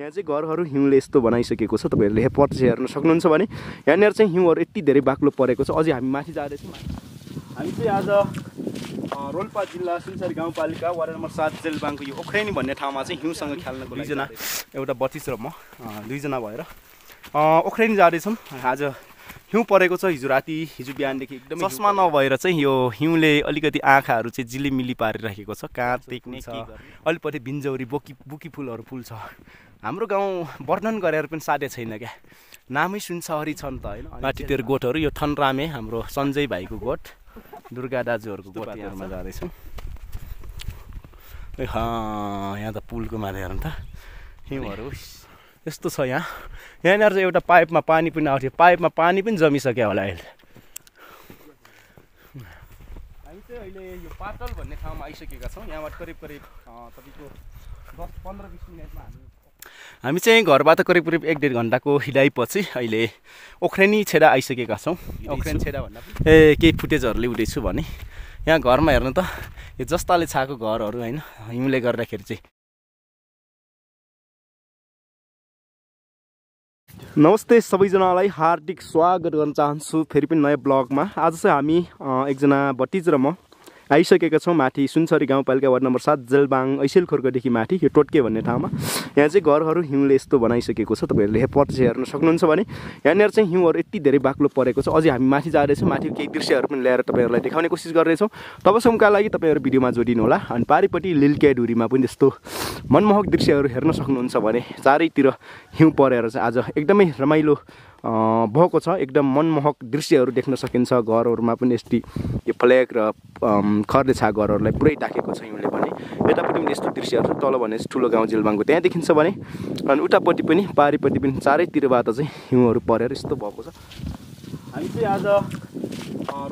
यहाँ चाहिँ घरहरू हिउँले यस्तो बनाइसकेको छ तपाईँहरूले पर्च हेर्न सक्नुहुन्छ भने यहाँनिर चाहिँ हिउँहरू यति धेरै बाक्लो परेको छ अझै हामी माथि जाँदैछौँ हामी चाहिँ आज रोल्पा जिल्ला सुनसरी गाउँपालिका वार्ड नम्बर सात जेलबाङको यो ओख्रेनी भन्ने ठाउँमा चाहिँ हिउँसँग खेल्नको दुईजना एउटा बत्तिस र म दुईजना भएर ओख्रेनी जाँदैछौँ आज हिउँ परेको छ हिजो राति हिजो बिहानदेखि एकदम चस्मा नभएर चाहिँ यो हिउँले अलिकति आँखाहरू चाहिँ जिलिमिली पारिराखेको छ छ कहाँ छ अलिकति भिन्जौरी बोकी बुकी फुलहरू फुल्छ हाम्रो गाउँ वर्णन गरेर पनि साध्य छैन क्या नामै सुनसहरी छन् त होइन माटीतिर गोठहरू यो थनरामे हाम्रो सञ्जय भाइको गोठ दुर्गा दाजुहरूको गोठ यहाँमा जाँदैछौँ यहाँ त पुलको माथि हेरौँ त हिउँहरू यस्तो छ यहाँ यहाँनिर चाहिँ एउटा पाइपमा पानी पनि आउँथ्यो पाइपमा पानी पनि जमिसक्यो होला अहिले हामी चाहिँ अहिले यो पातल भन्ने ठाउँमा आइसकेका छौँ यहाँबाट करिब करिब तपाईँको दस पन्ध्र बिस मिनटमा हामी हामी चाहिँ घरबाट करिब करिब एक डेढ घन्टाको हिँडाइपछि अहिले ओख्रेनी छेडा आइसकेका छौँ ओख्रेनी छेडा भन्दा ए केही फुटेजहरू उठेछु भने यहाँ घरमा हेर्नु त यो जस्ताले छाएको घरहरू होइन हिउँले गर्दाखेरि चाहिँ नमस्ते सबैजनालाई हार्दिक स्वागत गर्न चाहन्छु फेरि पनि नयाँ ब्लगमा आज चाहिँ हामी एकजना भटिज र म आइसकेका छौँ माथि सुनसरी गाउँपालिका वार्ड नम्बर सात जेलबाङ ऐसेलखोर्कोदेखि माथि यो टोटके भन्ने ठाउँमा यहाँ चाहिँ घरहरू हिउँले यस्तो बनाइसकेको छ तपाईँहरूले पट चाहिँ हेर्न सक्नुहुन्छ भने यहाँनिर चाहिँ हिउँहरू यति धेरै बाक्लो परेको छ अझै हामी माथि जाँदैछौँ माथि केही दृश्यहरू पनि ल्याएर तपाईँहरूलाई देखाउने कोसिस गर्दैछौँ तबसम्मका लागि तपाईँहरू भिडियोमा जोडिनु होला अनि पारिपट्टि लिल्क्याडुरीमा पनि यस्तो मनमोहक दृश्यहरू हेर्न सक्नुहुन्छ भने चारैतिर हिउँ परेर चाहिँ आज एकदमै रमाइलो भएको छ एकदम मनमोहक दृश्यहरू देख्न सकिन्छ घरहरूमा पनि यस्तै यो फ्ल्याग र खरले छा घरहरूलाई पुरै ढाकेको छ हिउँले भने यतापट्टि पनि यस्तो दृश्यहरू छ तल भने ठुलो गाउँ जेलबाङको त्यहाँ देखिन्छ भने अनि उतापट्टि पनि पारिपट्टि पनि चारैतिरबाट चाहिँ हिउँहरू परेर यस्तो भएको छ हामी चाहिँ आज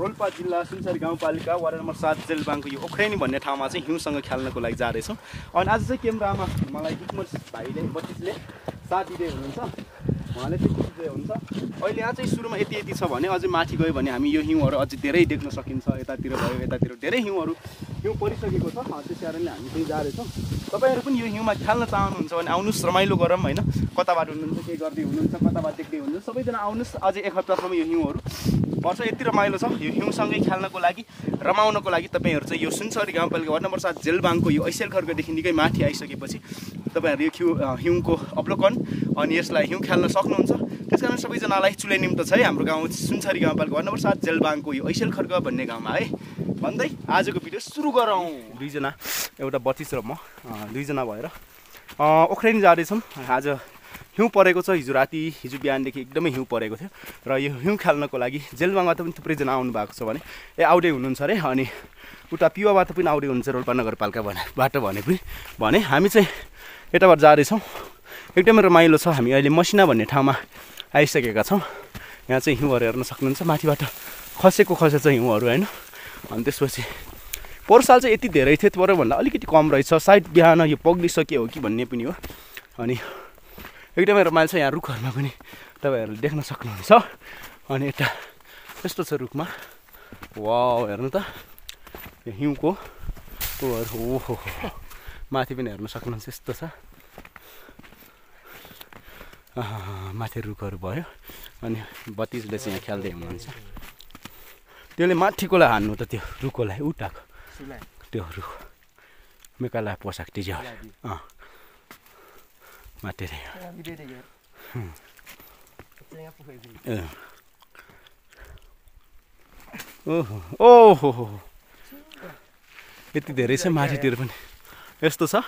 रोल्पा जिल्ला सुनसरी गाउँपालिका वार्ड नम्बर सात जेलबाङको यो ओख्रेनी भन्ने ठाउँमा चाहिँ हिउँसँग खेल्नको लागि जाँदैछौँ अनि आज चाहिँ क्यामेरामा मलाई इक्मल भाइले बत्तिसले साथ दिँदै हुनुहुन्छ त्यस्तो चाहिँ हुन्छ अहिले यहाँ चाहिँ सुरुमा यति यति छ भने अझै माथि गयो भने हामी यो हिउँहरू अझै धेरै देख्न सकिन्छ यतातिर भयो यतातिर धेरै हिउँहरू हिउँ परिसकेको छ त्यस कारणले हामी चाहिँ जाँदैछौँ तपाईँहरू पनि यो हिउँमा खेल्न चाहनुहुन्छ भने आउनुहोस् रमाइलो गरौँ होइन कताबाट हुनुहुन्छ के गर्दै हुनुहुन्छ कताबाट देख्दै हुनुहुन्छ सबैजना आउनुहोस् अझै एक हप्तासम्म यो हिउँहरू पर्छ यति रमाइलो छ यो हिउँसँगै खेल्नको लागि रमाउनको लागि तपाईँहरू चाहिँ यो सुनसरी गाउँपालिका वार्ड नम्बर सात जेलबाङको यो ऐसेल ऐसेलखर्कदेखि निकै माथि आइसकेपछि तपाईँहरू यो खिउ हिउँको अवलोकन अनि यसलाई हिउँ खेल्न सक्नुहुन्छ त्यस कारण सबैजनालाई चुले निम्त छ है हाम्रो गाउँ सुनसरी गाउँपालिका वार्ड नम्बर सात जेलबाङको यो ऐसेल खर्ग भन्ने गाउँमा है भन्दै आजको भिडियो सुरु गरौँ दुईजना एउटा बत्तिस र म दुईजना भएर ओख्रेनी जाँदैछौँ आज हिउँ परेको छ हिजो राति हिजो बिहानदेखि एकदमै हिउँ परेको थियो र यो हिउँ खाल्नको लागि जेलबाङमा पनि थुप्रैजना जना आउनु भएको छ भने ए आउँदै हुनुहुन्छ अरे अनि उता पिवाबाट पनि आउँदै हुनुहुन्छ रोल्पा नगरपालिका भने बाटो भने पनि भने हामी चाहिँ यताबाट जाँदैछौँ एकदमै रमाइलो छ हामी अहिले मसिना भन्ने ठाउँमा आइसकेका छौँ यहाँ चाहिँ हिउँहरू हेर्न सक्नुहुन्छ माथिबाट खसेको खसे चाहिँ हिउँहरू होइन अनि त्यसपछि पोहोर साल चाहिँ यति धेरै थियो त्योभन्दा अलिकति कम रहेछ सायद बिहान यो पग्लिसक्यो हो कि भन्ने पनि हो अनि एकदमै रमाइलो छ यहाँ रुखहरूमा पनि तपाईँहरूले देख्न सक्नुहुन्छ अनि यता यस्तो छ रुखमा वा हेर्नु त यो हिउँको तोहरू ओहो माथि पनि हेर्न सक्नुहुन्छ यस्तो छ माथि रुखहरू भयो अनि बत्तिसले चाहिँ यहाँ खेल्दै हुनुहुन्छ त्यसले माथिकोलाई हान्नु त त्यो रुखोलाई उठाएको त्यो रुख मेकाला पोसाक टिज्यो अँ Materiał. Hmm. यति धेरै छ माथितिर पनि यस्तो छ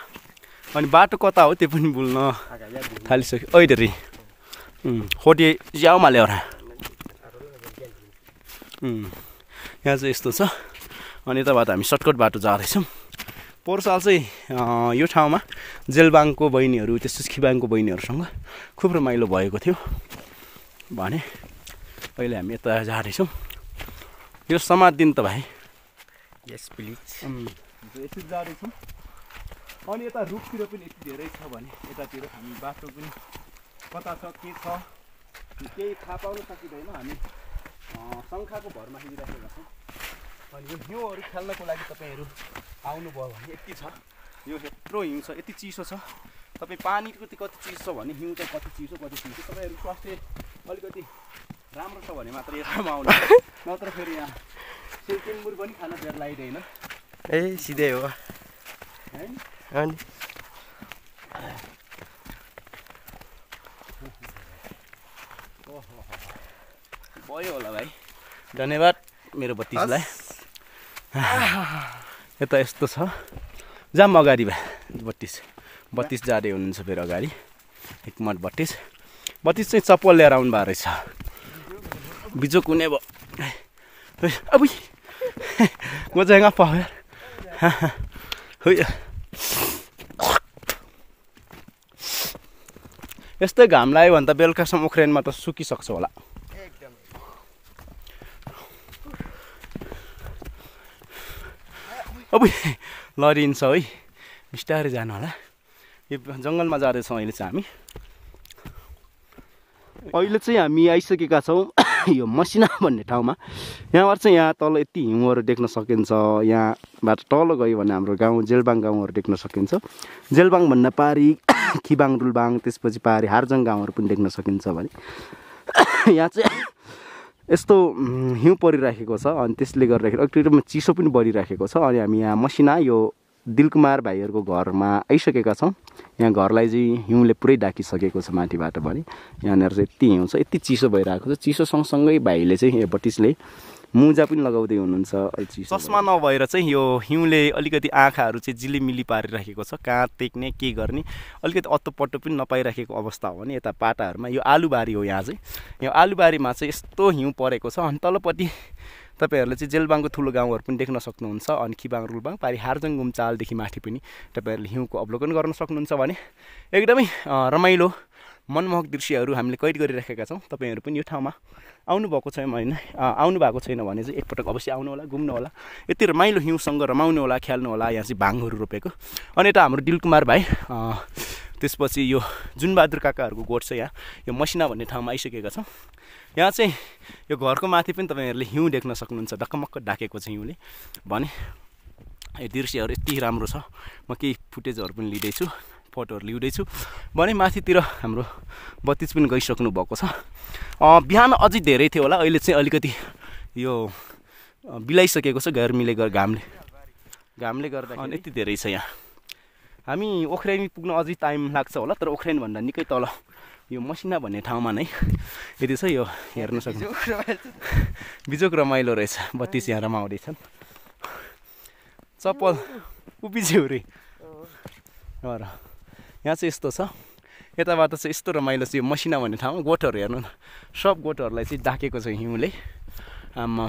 अनि बाटो कता हो त्यो पनि भुल्न थालिसक्यो ओइ धेरै ज्याउ ज्याउमा ल्याउरा यहाँ चाहिँ यस्तो छ अनि यताबाट हामी सर्टकट बाटो जाँदैछौँ पोहोर साल चाहिँ यो ठाउँमा जेलबाङको बहिनीहरू त्यस्तो सुस्खीबाङको बहिनीहरूसँग खुब रमाइलो भएको थियो भने अहिले हामी यता जाँदैछौँ यो समाज दिन त भाइ यस प्लिज यति जाँदैछौँ अनि यता रुखतिर पनि यति धेरै छ भने यतातिर हामी बाटो पनि कता छ के छ केही थाहा पाउन सकिँदैन हामी शङ्खाको भरमा हिँडिराखेका छौँ अनि यो हिउँहरू खेल्नको लागि तपाईँहरू आउनुभयो भने यति छ यो यत्रो हिउँ छ यति चिसो छ तपाईँ पानी कति कति चिसो छ भने हिउँ चाहिँ कति चिसो कति चिसो तपाईँहरू स्वास्थ्य अलिकति राम्रो छ भने मात्र यतामा आउनु नत्र फेरि यहाँ सेकेम्बुर पनि खान बेर लगाइँदैन ए सिधै हो अनि भयो होला भाइ धन्यवाद मेरो बत्तिसलाई यता यस्तो छ जाम अगाडि भए बत्तिस बत्तिस जाँदै हुनुहुन्छ फेरि अगाडि मठ बत्तिस बत्तिस चाहिँ चप्पल लिएर आउनु भएको रहेछ बिजो कुनै भयो अब म चाहिँ गफ यस्तै घाम लाग्यो भने त बेलुकासम्म उख्रेनमा त सुकिसक्छ होला अब लडिन्छ है बिस्तारै जानु होला यो जङ्गलमा जाँदैछौँ अहिले चाहिँ हामी अहिले चाहिँ हामी आइसकेका छौँ यो मसिना भन्ने ठाउँमा यहाँबाट चाहिँ यहाँ तल यति हिउँहरू देख्न सकिन्छ यहाँबाट तल गयो भने हाम्रो गाउँ जेलबाङ गाउँहरू देख्न सकिन्छ जेलबाङ भन्दा पारी खिबाङ डुलबाङ त्यसपछि पारी हारजङ गाउँहरू पनि देख्न सकिन्छ भने यहाँ चाहिँ यस्तो हिउँ परिराखेको छ अनि त्यसले गर्दाखेरि अक्टोबरमा चिसो पनि बढिराखेको छ अनि हामी यहाँ मसिना यो दिलकुमार भाइहरूको घरमा आइसकेका छौँ यहाँ घरलाई चाहिँ हिउँले पुरै ढाकिसकेको छ माथिबाट भने यहाँनिर चाहिँ यति हिउँ छ यति चिसो भइरहेको छ चिसो सँगसँगै भाइले चाहिँ बटिसले मुजा पनि लगाउँदै हुनुहुन्छ चस्मा नभएर चाहिँ यो हिउँले अलिकति आँखाहरू चाहिँ जिलिमिली पारिराखेको छ कहाँ टेक्ने के गर्ने अलिकति अत्तोपट्टो पनि नपाइराखेको अवस्था हो भने यता पाटाहरूमा यो आलुबारी हो यहाँ चाहिँ यो आलुबारीमा चाहिँ यस्तो हिउँ परेको छ अनि तलपट्टि तपाईँहरूले चाहिँ जेलबाङको ठुलो गाउँहरू पनि देख्न सक्नुहुन्छ अनि खिबाङ रुलबाङ पारि हार्जङ गुम्चालदेखि माथि पनि तपाईँहरूले हिउँको अवलोकन गर्न सक्नुहुन्छ भने एकदमै रमाइलो मनमोहक दृश्यहरू हामीले कैद गरिराखेका छौँ तपाईँहरू पनि यो ठाउँमा आउनुभएको छैन होइन आउनु भएको छैन भने चाहिँ एकपटक अवश्य आउनु होला घुम्नु होला यति रमाइलो हिउँसँग रमाउनु होला खेल्नु होला यहाँ चाहिँ भाङहरू रोपेको अनि यता हाम्रो दिलकुमार भाइ त्यसपछि यो जुनबहादुर काकाहरूको गोठ छ यहाँ यो मसिना भन्ने ठाउँमा आइसकेका छौँ यहाँ चाहिँ यो घरको माथि पनि तपाईँहरूले हिउँ देख्न सक्नुहुन्छ डक्कमक्क ढाकेको छ हिउँले भने यो दृश्यहरू यति राम्रो छ म केही फुटेजहरू पनि लिँदैछु फोटोहरू लिँदैछु भने माथितिर हाम्रो बत्तिस पनि गइसक्नु भएको छ बिहान अझै धेरै थियो होला अहिले चाहिँ अलिकति यो बिलाइसकेको छ गर्मीले गर् घामले घामले गर्दा अनि यति धेरै छ यहाँ हामी ओख्रानी पुग्न अझै टाइम लाग्छ होला तर ओख्रानीभन्दा निकै तल यो मसिना भन्ने ठाउँमा नै यति छ यो हेर्न सक्छ बिजोक रमाइलो रहेछ बत्तिस यहाँ रमाउँदैछन् चप्पल उभिज्यौ रे र यहाँ चाहिँ यस्तो छ यताबाट चाहिँ यस्तो रमाइलो चाहिँ मसिना भन्ने ठाउँमा गोठहरू हेर्नु न सब गोठहरूलाई चाहिँ ढाकेको छ हिउँले आमा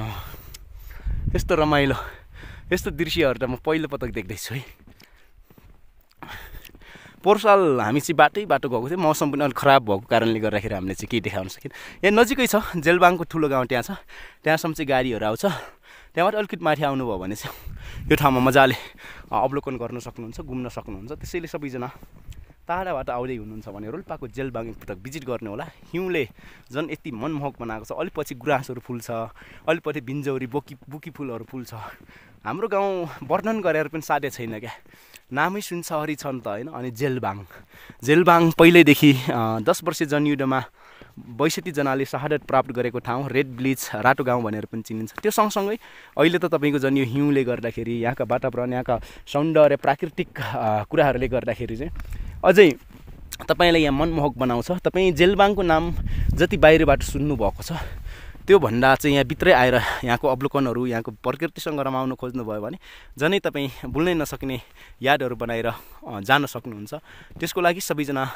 यस्तो रमाइलो यस्तो दृश्यहरू त म पहिलोपटक देख्दैछु है पोहोर साल हामी चाहिँ बाटै बाटो गएको थियो मौसम पनि अलिक खराब भएको कारणले गर्दाखेरि हामीले चाहिँ केही देखाउन सकेन यहाँ नजिकै छ जेलबाङको ठुलो गाउँ त्यहाँ छ त्यहाँसम्म चाहिँ गाडीहरू आउँछ त्यहाँबाट अलिकति माथि आउनुभयो भने चाहिँ यो ठाउँमा मजाले अवलोकन गर्न सक्नुहुन्छ घुम्न सक्नुहुन्छ त्यसैले सबैजना टाढाबाट आउँदै हुनुहुन्छ भने रोल्पाको जेलबाङ एकपटक भिजिट गर्ने होला हिउँले झन् यति मनमोहक बनाएको छ अलिक पछि गुराँसहरू फुल्छ अलिपछि बिन्जौरी बोकी बुकी फुलहरू फुल्छ हाम्रो गाउँ वर्णन गरेर पनि साध्य छैन क्या नामै सुनसहरी छन् त होइन अनि जेलबाङ जेलबाङ पहिल्यैदेखि दस वर्ष जनयुद्धमा बैसठीजनाले शहादत प्राप्त गरेको ठाउँ रेड ब्लिच रातो गाउँ भनेर पनि चिनिन्छ त्यो सँगसँगै अहिले त तपाईँको झन् यो हिउँले गर्दाखेरि यहाँका वातावरण यहाँका सौन्दर्य प्राकृतिक कुराहरूले गर्दाखेरि चाहिँ अझै तपाईँलाई यहाँ मनमोहक बनाउँछ तपाईँ जेलबाङको नाम जति बाहिरबाट सुन्नुभएको छ त्योभन्दा चाहिँ यहाँ भित्रै आएर यहाँको अवलोकनहरू यहाँको प्रकृतिसँग रमाउन खोज्नुभयो भने झनै तपाईँ भुल्नै नसक्ने यादहरू बनाएर जान सक्नुहुन्छ त्यसको लागि सबैजना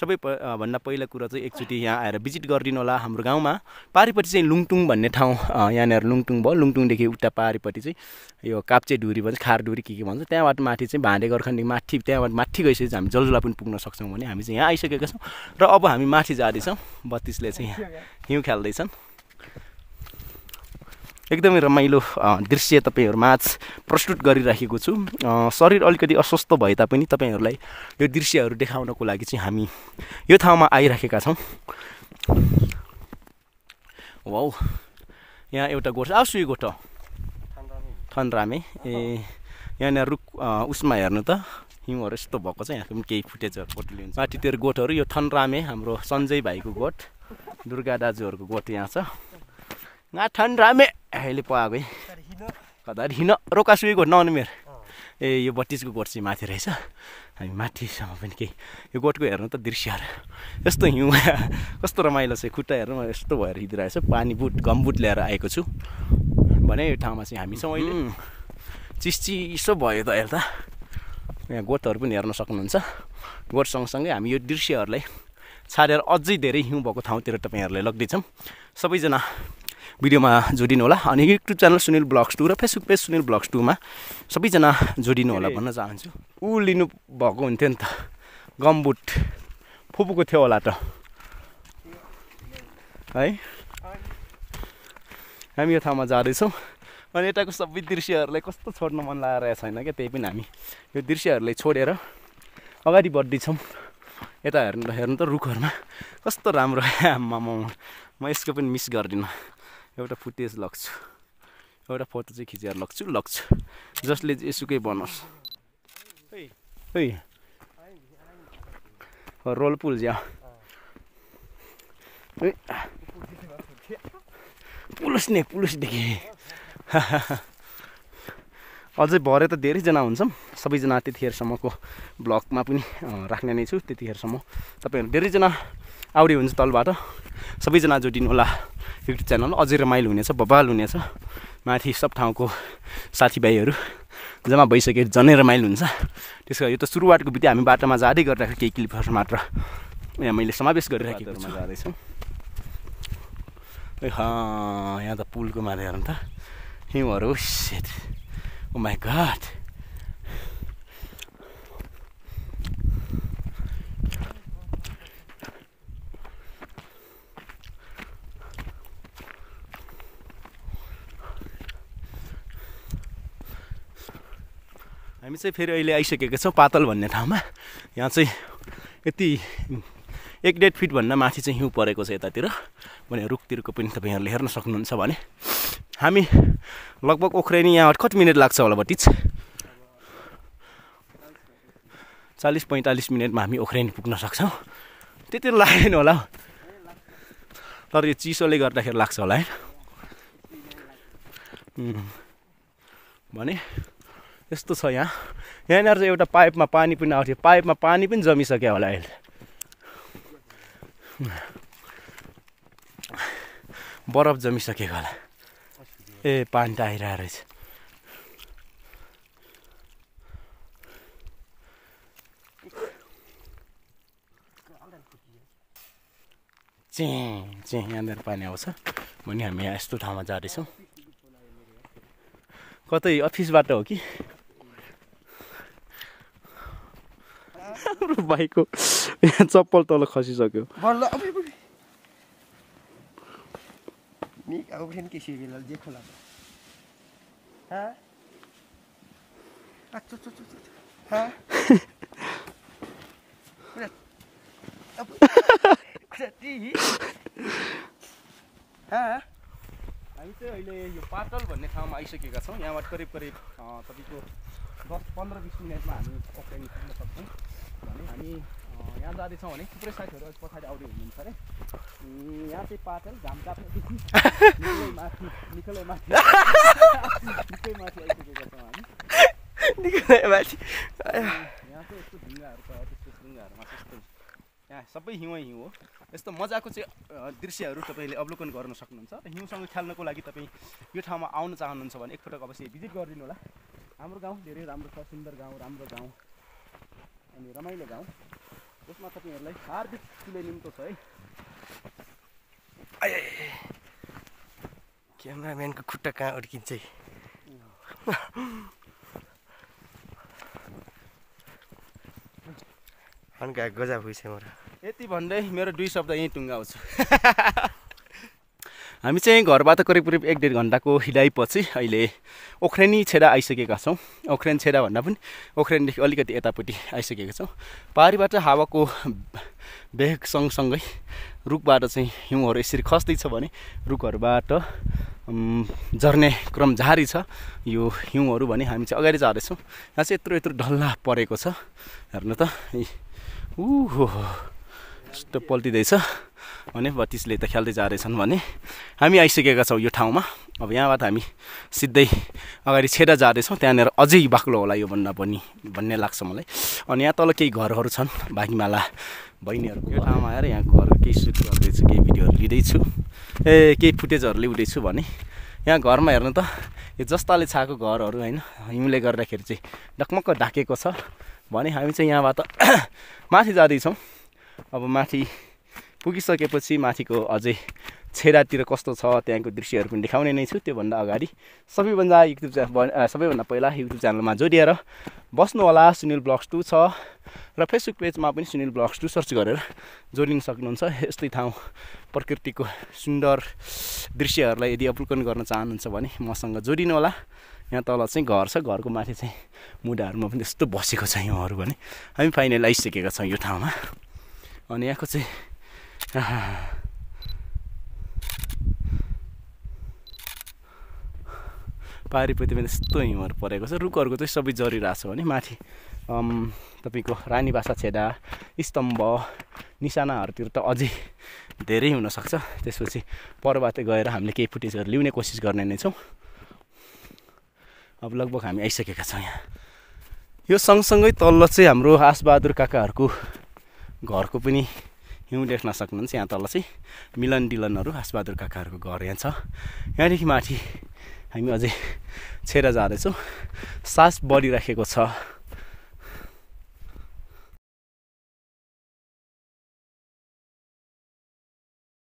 सबै भन्दा पहिला कुरा चाहिँ एकचोटि यहाँ आएर भिजिट गरिदिनु होला हाम्रो गाउँमा पारिपट्टि चाहिँ लुङटुङ भन्ने ठाउँ यहाँनिर लुङटुङ भयो लुङटुङदेखि उता पारिपट्टि चाहिँ यो काप्चे ढुरी भन्छ खार खारडुरी के के भन्छ त्यहाँबाट माथि चाहिँ भाँडे गर्खण्डी माथि त्यहाँबाट माथि गइसकेपछि हामी जलजुला पनि पुग्न सक्छौँ भने हामी चाहिँ यहाँ आइसकेका छौँ र अब हामी माथि जाँदैछौँ बत्तिसले चाहिँ हिउँ खेल्दैछन् एकदमै रमाइलो दृश्य तपाईँहरूमाझ प्रस्तुत गरिराखेको छु शरीर अलिकति अस्वस्थ भए तापनि तपाईँहरूलाई यो दृश्यहरू देखाउनको लागि चाहिँ हामी यो ठाउँमा आइराखेका छौँ वाउ यहाँ एउटा गोठ आउँछु यो गोठ थनरामे ए यहाँनिर रुख उसमा हेर्नु त हिउँहरू यस्तो भएको छ यहाँको पनि केही फुटेजहरू फोटो लिन्छ माथितिर गोठहरू यो थनरामे हाम्रो सञ्जय भाइको गोठ दुर्गा दाजुहरूको गोठ यहाँ छ ठन रामे अहिले पाएको है कता हिँड रोका गोठ नआउनु मेरो ए यो बत्तिसको गोठ चाहिँ माथि रहेछ हामी माथिसम्म पनि केही यो गोठको हेर्नु त दृश्यहरू यस्तो हिउँ कस्तो रमाइलो छ खुट्टा हेर्नु यस्तो भएर हिँडिरहेछ पानी बुट गमबुट ल्याएर आएको छु भने यो ठाउँमा चाहिँ हामी छौँ अहिले यसो भयो त अहिले त यहाँ गोठहरू पनि हेर्न सक्नुहुन्छ गोठ सँगसँगै हामी यो दृश्यहरूलाई छाडेर अझै धेरै हिउँ भएको ठाउँतिर तपाईँहरूलाई लग्दैछौँ सबैजना भिडियोमा जोडिनु होला अनि YouTube channel Sunil blogs two र फेसबुक पेज सुनिल ब्लग्स टूमा सबैजना जोडिनु होला भन्न चाहन्छु ऊ लिनु भएको हुन्थ्यो नि त गम्बुट फुपुको थियो होला त है हामी यो ठाउँमा जाँदैछौँ अनि यताको सबै दृश्यहरूलाई कस्तो छोड्न मन लागेर छैन क्या त्यही पनि हामी यो दृश्यहरूलाई छोडेर अगाडि बढ्दैछौँ यता हेर्नु हेर्नु त रुखहरूमा कस्तो राम्रो आम्मा म यसको पनि मिस गर्दिनँ एउटा फुटेज लग्छु एउटा फोटो चाहिँ खिचेर लग्छु लग्छु जसले यसुकै बनोस् है रोल पुल ज्या पुलुस नै पुलुस देखेँ अझै भरे त धेरैजना हुन्छौँ सबैजना त्यतिखेरसम्मको ब्लगमा पनि राख्ने नै छु त्यतिखेरसम्म तपाईँहरू धेरैजना आउरी हुन्छ तलबाट सबैजना जोडिनु होला युट्युब च्यानल अझै रमाइलो हुनेछ बबाल हुनेछ माथि सब ठाउँको साथीभाइहरू जम्मा भइसक्यो झनै रमाइलो हुन्छ त्यसो यो त सुरुवातको बित्ति हामी बाटोमा जाँदै गरिरहेको केही क्लिपहरू मात्र यहाँ मैले समावेश गरिराखेको छु जाँदैछु ए यहाँ त पुलको माथि हेरौँ त हिउँहरू सेट ओ माई घाट हामी चाहिँ फेरि अहिले आइसकेको छौँ पातल भन्ने ठाउँमा यहाँ चाहिँ यति एक डेढ फिटभन्दा माथि चाहिँ हिउँ परेको छ यतातिर भने रुखतिरको पनि तपाईँहरूले हेर्न सक्नुहुन्छ भने हामी लगभग ओख्रेनी यहाँ कति मिनट लाग्छ होला बटिच चालिस पैँतालिस मिनटमा हामी ओख्रेनी पुग्न सक्छौँ त्यति लागेन होला तर यो चिसोले गर्दाखेरि लाग्छ होला है भने यस्तो छ यहाँ यहाँनिर चाहिँ एउटा पाइपमा पानी पनि आउँथ्यो पाइपमा पानी पनि जमिसक्यो होला अहिले बरफ जमिसकेको होला ए पानी त आइरहेको रहेछ चाहिँ चाहिँ यहाँनिर पानी आउँछ भने हामी यहाँ यस्तो ठाउँमा जाँदैछौँ कतै अफिसबाट हो कि बाइकको चप्पल तल खसिसक्यो हामी चाहिँ अहिले यो पाटल भन्ने ठाउँमा आइसकेका छौँ यहाँबाट करिब करिब तपाईँको दस पन्ध्र बिस मिनटमा हामी अफलाइन निस्किन सक्छौँ भने हामी यहाँ जाँदैछौँ भने थुप्रै साथीहरू अलिक पछाडि आउँदै हुनुहुन्छ अरे यहाँ चाहिँ पातल घाम काट्नेदेखि माथि निकै माथि निकै माथि आइसकेको छौँ हामी यहाँ चाहिँ यस्तो ढुङ्गाहरू छ त्यस्तो ढुङ्गाहरूमा त्यस्तै यहाँ सबै हिउँ हिउँ हो यस्तो मजाको चाहिँ दृश्यहरू तपाईँले अवलोकन गर्न सक्नुहुन्छ हिउँसँग खेल्नको लागि तपाईँ यो ठाउँमा आउन चाहनुहुन्छ भने एकपटक अवश्य भिजिट गरिदिनु होला हाम्रो गाउँ धेरै राम्रो छ सुन्दर गाउँ राम्रो गाउँ अनि रमाइलो गाउँ जसमा तपाईँहरूलाई हार्दिक ठुलो निम्तो छ है क्यामराम्यानको खुट्टा कहाँ अड्किन्छ है अन्का गजा भइसक्यो म यति भन्दै मेरो दुई शब्द यहीँ टुङ्गाउँछु हामी चाहिँ घरबाट करिब करिब एक डेढ घन्टाको हिँडाइपछि अहिले ओख्रेनी छेडा आइसकेका छौँ ओख्रेन छेडा भन्दा पनि ओख्रेनदेखि अलिकति यतापट्टि आइसकेका छौँ पारीबाट हावाको बेग सँगसँगै रुखबाट चाहिँ हिउँहरू यसरी खस्दैछ भने रुखहरूबाट झर्ने क्रम जारी छ यो हिउँहरू भने हामी चाहिँ अगाडि जाँदैछौँ यहाँ चाहिँ यत्रो यत्रो डल्ला परेको छ हेर्नु त ऊ हो यस्तो पल्टिँदैछ भने बत्तिसले त खेल्दै जाँदैछन् भने हामी आइसकेका छौँ यो ठाउँमा अब यहाँबाट हामी सिधै अगाडि छेड जाँदैछौँ त्यहाँनिर अझै बाक्लो होला योभन्दा पनि भन्ने लाग्छ मलाई अनि यहाँ तल केही घरहरू छन् भागीमाला बहिनीहरू यो ठाउँमा आएर यहाँ घर केही सुट गर्दैछु केही भिडियोहरू लिँदैछु ए केही फुटेजहरू ल्याउँदैछु भने यहाँ घरमा हेर्नु त यो जस्ताले छाएको घरहरू होइन हिउँले गर्दाखेरि चाहिँ डकमक्क ढाकेको छ भने हामी चाहिँ यहाँबाट माथि जाँदैछौँ अब माथि पुगिसकेपछि माथिको अझै छेरातिर कस्तो छ त्यहाँको दृश्यहरू पनि देखाउने नै छु त्योभन्दा अगाडि सबैभन्दा युट्युब च्यानल सबैभन्दा पहिला युट्युब च्यानलमा जोडिएर बस्नुहोला सुनिल ब्लग्स टू छ र फेसबुक पेजमा पनि सुनिल ब्लग्स टू सर्च गरेर जोडिन सक्नुहुन्छ यस्तै ठाउँ प्रकृतिको सुन्दर दृश्यहरूलाई यदि अवलोकन गर्न चाहनुहुन्छ भने मसँग जोडिनु होला यहाँ तल चाहिँ घर छ घरको माथि चाहिँ मुढाहरूमा पनि त्यस्तो बसेको छ यहाँहरू भने हामी फाइनल आइसकेका छौँ यो ठाउँमा अनि यहाँको चाहिँ पारिपति पनि यस्तो हिउँहरू परेको छ रुखहरूको चाहिँ सबै जरिरहेको छ भने माथि तपाईँको रानी भाषा छेडा स्तम्भ निसानाहरूतिर त अझै धेरै हुनसक्छ त्यसपछि पर्वत गएर हामीले केही फुटेजहरू ल्याउने कोसिस गर्ने नै छौँ अब लगभग हामी आइसकेका छौँ यहाँ यो सँगसँगै तल्लो चाहिँ हाम्रो आसबहादुर काकाहरूको घरको पनि हिउँ देख्न सक्नुहुन्छ यहाँ तल चाहिँ मिलन डिलनहरू हाँसबहादुर काकाहरूको घर यहाँ छ यहाँदेखि माथि हामी अझै छेर जाँदैछौँ सास बढिराखेको छ